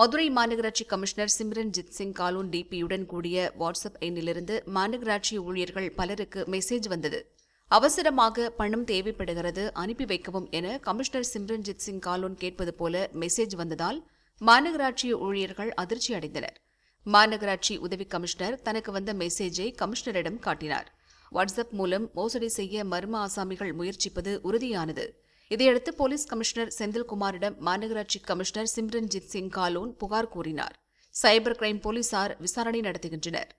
மதுரை மாநகராட்சி கமிஷனர் சிம்ரன்ஜித் சிங் காலூன் டிபியுடன் கூடிய வாட்ஸ்அப் எண்ணிலிருந்து மாநகராட்சி ஊழியர்கள் பலருக்கு மெசேஜ் வந்தது அவசரமாக பணம் தேவைப்படுகிறது அனுப்பி வைக்கவும் என கமிஷனர் சிம்ரன்ஜித் சிங் காலூன் கேட்பது போல மெசேஜ் வந்ததால் மாநகராட்சி ஊழியர்கள் அதிர்ச்சி அடைந்தனர் மாநகராட்சி உதவி கமிஷனர் தனக்கு வந்த மெசேஜை கமிஷனரிடம் காட்டினார் வாட்ஸ்அப் மூலம் மோசடி செய்ய மர்ம ஆசாமிகள் முயற்சிப்பது உறுதியானது இதையடுத்து போலீஸ் கமிஷனர் செந்தில்குமாரிடம் மாநகராட்சி கமிஷனர் சிம்ரன்ஜித் சிங் காலோன் புகார் கூறினார் சைபர் கிரைம் போலீசார் விசாரணை நடத்துகின்றனர்